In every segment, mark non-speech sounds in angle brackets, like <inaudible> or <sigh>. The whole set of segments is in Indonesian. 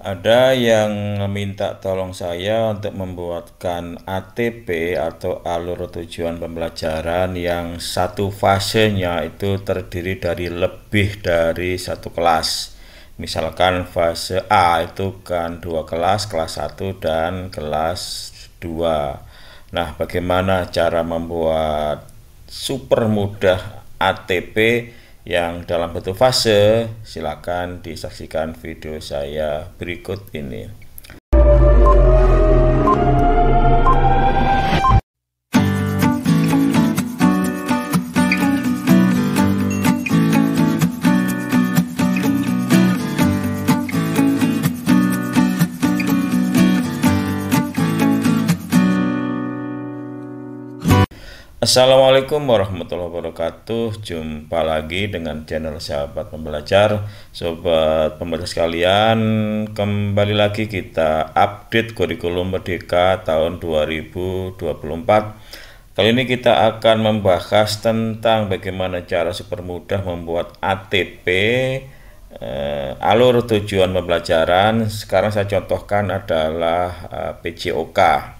Ada yang meminta tolong saya untuk membuatkan ATP atau alur tujuan pembelajaran yang satu fasenya itu terdiri dari lebih dari satu kelas. Misalkan fase A itu kan dua kelas, kelas 1 dan kelas 2. Nah, bagaimana cara membuat super mudah ATP yang dalam bentuk fase silakan disaksikan video saya berikut ini Assalamualaikum warahmatullahi wabarakatuh Jumpa lagi dengan channel sahabat pembelajar Sobat pembelajar sekalian Kembali lagi kita update kurikulum merdeka tahun 2024 Kali ini kita akan membahas tentang bagaimana cara supermudah membuat ATP eh, Alur tujuan pembelajaran Sekarang saya contohkan adalah eh, PJOK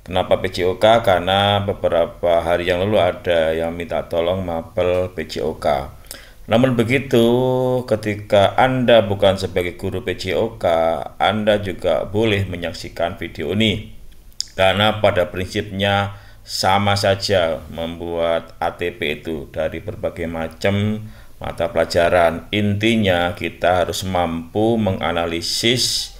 Kenapa PJOK? Karena beberapa hari yang lalu ada yang minta tolong mapel PJOK. Namun begitu, ketika Anda bukan sebagai guru PJOK, Anda juga boleh menyaksikan video ini. Karena pada prinsipnya sama saja membuat ATP itu dari berbagai macam mata pelajaran. Intinya kita harus mampu menganalisis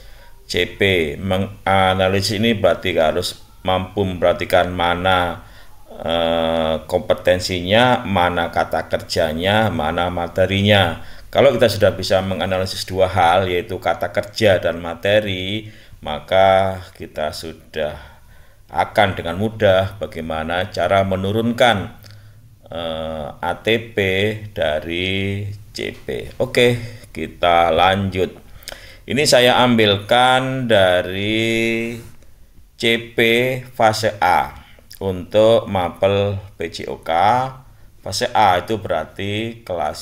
CP. Menganalisis ini berarti harus mampu memperhatikan mana eh, kompetensinya, mana kata kerjanya, mana materinya. Kalau kita sudah bisa menganalisis dua hal yaitu kata kerja dan materi, maka kita sudah akan dengan mudah bagaimana cara menurunkan eh, ATP dari CP. Oke, kita lanjut. Ini saya ambilkan dari CP fase A untuk mapel PJOK fase A itu berarti kelas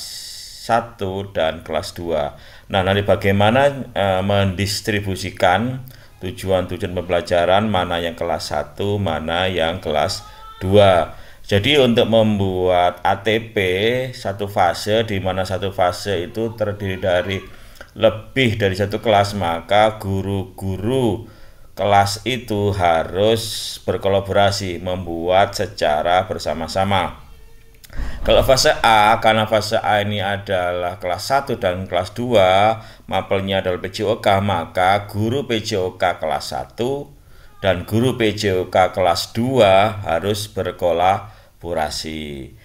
1 dan kelas 2 nah nanti bagaimana e, mendistribusikan tujuan-tujuan pembelajaran mana yang kelas 1 mana yang kelas 2 jadi untuk membuat ATP satu fase di mana satu fase itu terdiri dari lebih dari satu kelas maka guru-guru kelas itu harus berkolaborasi, membuat secara bersama-sama. Kalau fase A, karena fase A ini adalah kelas 1 dan kelas 2, mapelnya adalah PJOK, maka guru PJOK kelas 1 dan guru PJOK kelas 2 harus berkolaborasi.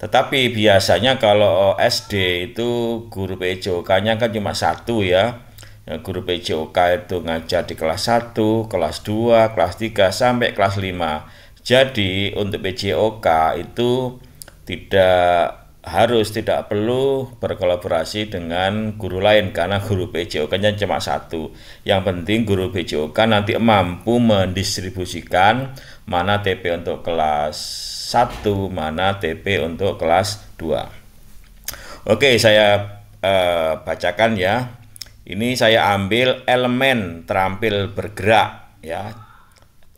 Tetapi biasanya kalau SD itu guru PJOK-nya kan cuma satu ya, Ya, guru PJOK itu ngajar di kelas 1, kelas 2, kelas 3 sampai kelas 5. Jadi untuk PJOK itu tidak harus tidak perlu berkolaborasi dengan guru lain karena guru PJOK-nya cuma satu. Yang penting guru PJOK nanti mampu mendistribusikan mana TP untuk kelas 1, mana TP untuk kelas 2. Oke, saya eh, bacakan ya ini saya ambil elemen terampil bergerak ya.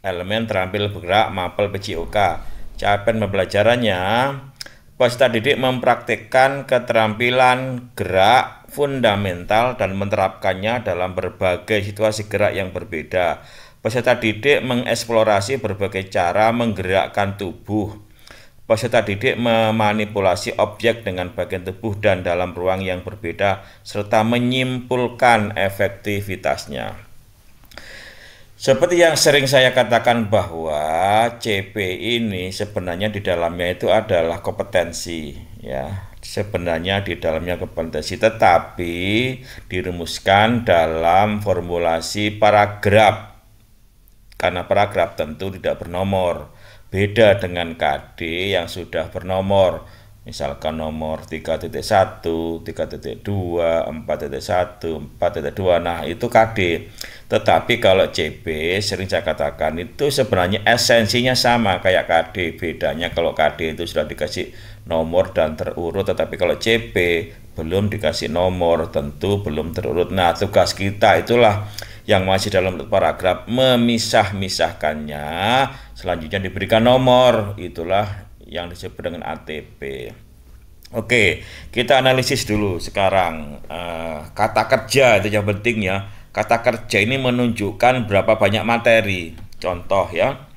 Elemen terampil bergerak mapel PJOK. Capen pembelajarannya peserta didik mempraktikkan keterampilan gerak fundamental dan menerapkannya dalam berbagai situasi gerak yang berbeda. Peserta didik mengeksplorasi berbagai cara menggerakkan tubuh Peserta didik memanipulasi objek dengan bagian tubuh dan dalam ruang yang berbeda serta menyimpulkan efektivitasnya. Seperti yang sering saya katakan bahwa CP ini sebenarnya di dalamnya itu adalah kompetensi ya. Sebenarnya di dalamnya kompetensi tetapi dirumuskan dalam formulasi paragraf. Karena paragraf tentu tidak bernomor Beda dengan KD yang sudah bernomor, misalkan nomor 3.1, 3.2, 4.1, 4.2. Nah, itu KD. Tetapi kalau CB sering saya katakan itu sebenarnya esensinya sama kayak KD. Bedanya kalau KD itu sudah dikasih nomor dan terurut tetapi kalau CP belum dikasih nomor tentu belum terurut nah tugas kita itulah yang masih dalam paragraf memisah-misahkannya selanjutnya diberikan nomor itulah yang disebut dengan ATP Oke, kita analisis dulu sekarang uh, kata kerja itu yang penting ya. Kata kerja ini menunjukkan berapa banyak materi. Contoh ya,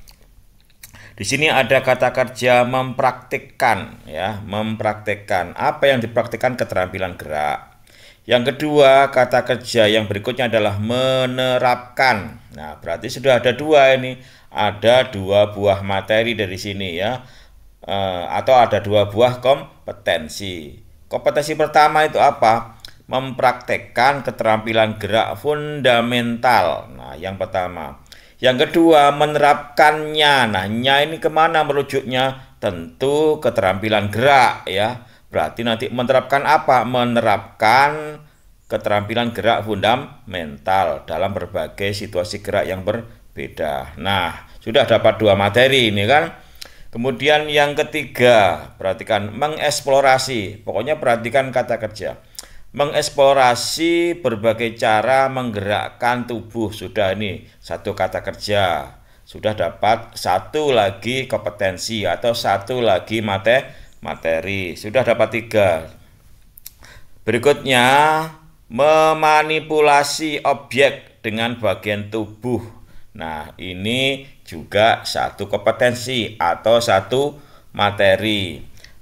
di sini ada kata kerja mempraktikkan ya, mempraktikkan. Apa yang dipraktikkan keterampilan gerak. Yang kedua, kata kerja yang berikutnya adalah menerapkan. Nah, berarti sudah ada dua ini. Ada dua buah materi dari sini ya. E, atau ada dua buah kompetensi. Kompetensi pertama itu apa? Mempraktekkan keterampilan gerak fundamental. Nah, yang pertama yang kedua, menerapkannya. Nah, nya ini kemana merujuknya? Tentu keterampilan gerak ya. Berarti nanti menerapkan apa? Menerapkan keterampilan gerak fundamental dalam berbagai situasi gerak yang berbeda. Nah, sudah dapat dua materi ini kan. Kemudian yang ketiga, perhatikan mengeksplorasi. Pokoknya perhatikan kata kerja mengeksplorasi berbagai cara menggerakkan tubuh sudah ini satu kata kerja sudah dapat satu lagi kompetensi atau satu lagi mate materi sudah dapat tiga berikutnya memanipulasi objek dengan bagian tubuh nah ini juga satu kompetensi atau satu materi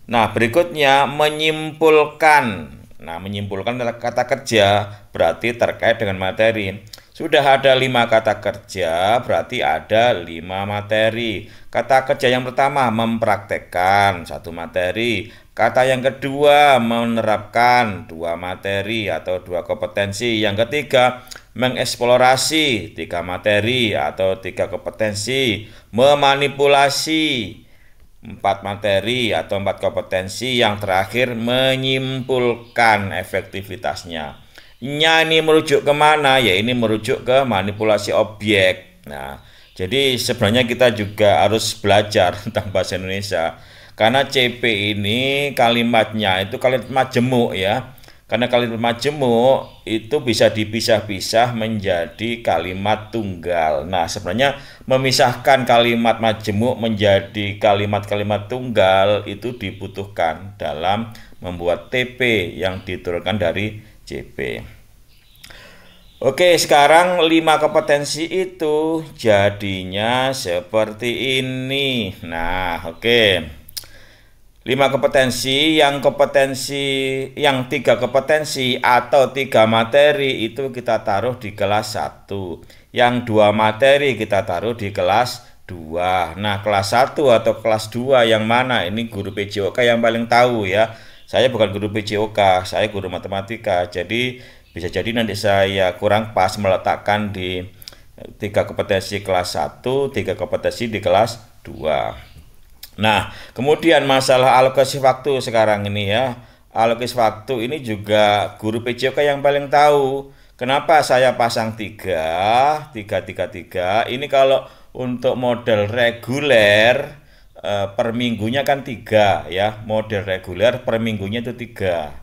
nah berikutnya menyimpulkan Nah, menyimpulkan kata kerja berarti terkait dengan materi. Sudah ada lima kata kerja, berarti ada lima materi. Kata kerja yang pertama mempraktekkan satu materi. Kata yang kedua menerapkan dua materi atau dua kompetensi. Yang ketiga mengeksplorasi tiga materi atau tiga kompetensi. Memanipulasi empat materi atau empat kompetensi yang terakhir menyimpulkan efektivitasnya. Nya ini merujuk kemana? Ya ini merujuk ke manipulasi objek. Nah, jadi sebenarnya kita juga harus belajar <laughs> tentang bahasa Indonesia karena CP ini kalimatnya itu kalimat jemuk ya. Karena kalimat majemuk itu bisa dipisah-pisah menjadi kalimat tunggal. Nah, sebenarnya memisahkan kalimat majemuk menjadi kalimat-kalimat tunggal itu dibutuhkan dalam membuat TP yang diturunkan dari JP. Oke, sekarang lima kompetensi itu jadinya seperti ini. Nah, oke lima kompetensi yang kompetensi yang tiga kompetensi atau tiga materi itu kita taruh di kelas 1 yang dua materi kita taruh di kelas 2 nah kelas 1 atau kelas 2 yang mana ini guru PJOK yang paling tahu ya saya bukan guru PJOK saya guru matematika jadi bisa jadi nanti saya kurang pas meletakkan di tiga kompetensi kelas 1 tiga kompetensi di kelas 2 Nah, kemudian masalah alokasi waktu sekarang ini ya. Alokasi waktu ini juga guru PJOK yang paling tahu. Kenapa saya pasang tiga, tiga, tiga, tiga? Ini kalau untuk model reguler eh, per minggunya kan tiga ya, model reguler per minggunya itu tiga.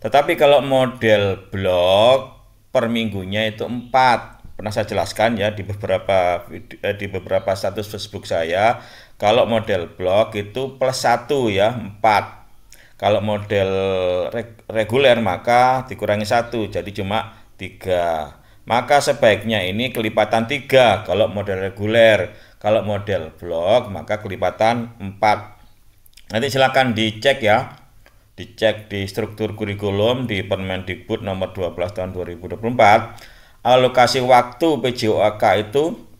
Tetapi kalau model blok per minggunya itu empat. Pernah saya jelaskan ya di beberapa eh, di beberapa status Facebook saya kalau model blok itu plus 1 ya, 4. Kalau model reguler maka dikurangi 1, jadi cuma 3. Maka sebaiknya ini kelipatan 3 kalau model reguler. Kalau model blok maka kelipatan 4. Nanti silakan dicek ya. Dicek di struktur kurikulum di Permendikbud nomor 12 tahun 2024. Alokasi waktu PJOK itu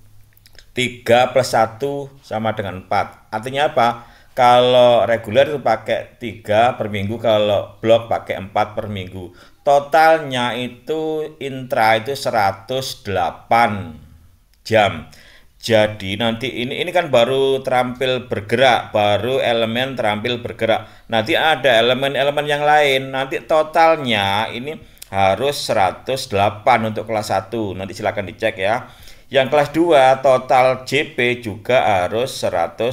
3 plus 1 sama dengan 4 artinya apa kalau reguler itu pakai 3 per minggu kalau blok pakai 4 per minggu totalnya itu intra itu 108 jam jadi nanti ini ini kan baru terampil bergerak, baru elemen terampil bergerak. Nanti ada elemen-elemen yang lain. Nanti totalnya ini harus 108 untuk kelas 1. Nanti silakan dicek ya. Yang kelas 2 total JP juga harus 108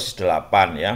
ya.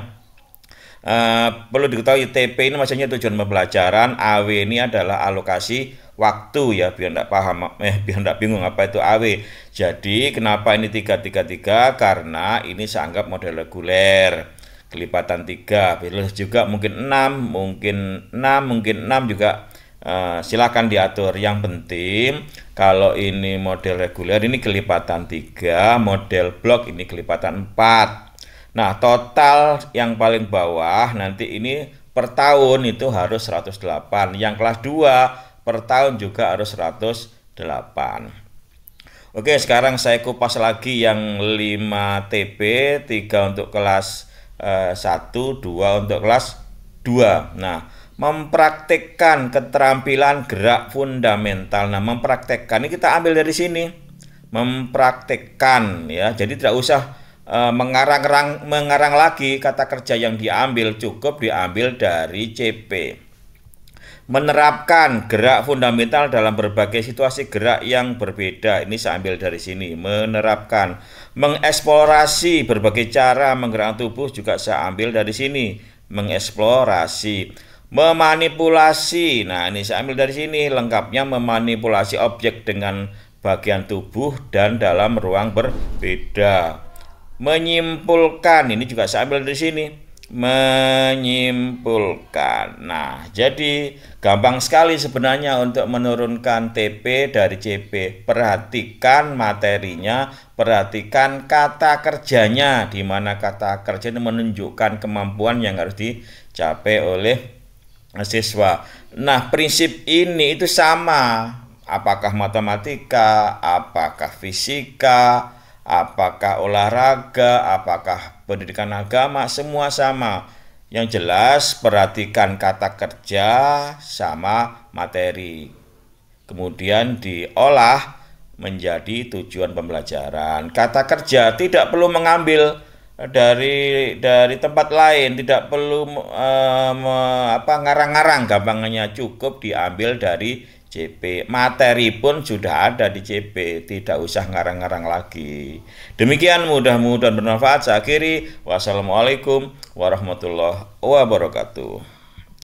Uh, perlu diketahui TP ini maksudnya tujuan pembelajaran, AW ini adalah alokasi waktu ya biar tidak paham eh biar tidak bingung apa itu AW. Jadi kenapa ini tiga tiga tiga? karena ini seanggap model reguler. Kelipatan tiga. Bila juga mungkin enam, mungkin enam, mungkin enam juga Uh, silakan diatur. Yang penting kalau ini model reguler ini kelipatan 3, model blok ini kelipatan 4. Nah, total yang paling bawah nanti ini per tahun itu harus 108. Yang kelas 2 per tahun juga harus 108. Oke, sekarang saya kupas lagi yang 5 tp 3 untuk kelas eh, uh, 1, 2 untuk kelas 2. Nah, mempraktekkan keterampilan gerak fundamental. Nah, mempraktekkan ini kita ambil dari sini. Mempraktekkan ya. Jadi tidak usah e, eh, mengarang-arang mengarang lagi kata kerja yang diambil cukup diambil dari CP. Menerapkan gerak fundamental dalam berbagai situasi gerak yang berbeda. Ini saya ambil dari sini. Menerapkan, mengeksplorasi berbagai cara menggerak tubuh juga saya ambil dari sini. Mengeksplorasi memanipulasi. Nah, ini saya ambil dari sini lengkapnya memanipulasi objek dengan bagian tubuh dan dalam ruang berbeda. Menyimpulkan, ini juga saya ambil dari sini. Menyimpulkan. Nah, jadi gampang sekali sebenarnya untuk menurunkan TP dari CP. Perhatikan materinya, perhatikan kata kerjanya di mana kata kerja itu menunjukkan kemampuan yang harus dicapai oleh siswa. Nah, prinsip ini itu sama. Apakah matematika, apakah fisika, apakah olahraga, apakah pendidikan agama, semua sama. Yang jelas perhatikan kata kerja sama materi. Kemudian diolah menjadi tujuan pembelajaran. Kata kerja tidak perlu mengambil dari dari tempat lain tidak perlu eh, apa ngarang-ngarang gampangnya cukup diambil dari CP materi pun sudah ada di CP tidak usah ngarang-ngarang lagi demikian mudah-mudahan bermanfaat saya akhiri wassalamualaikum warahmatullahi wabarakatuh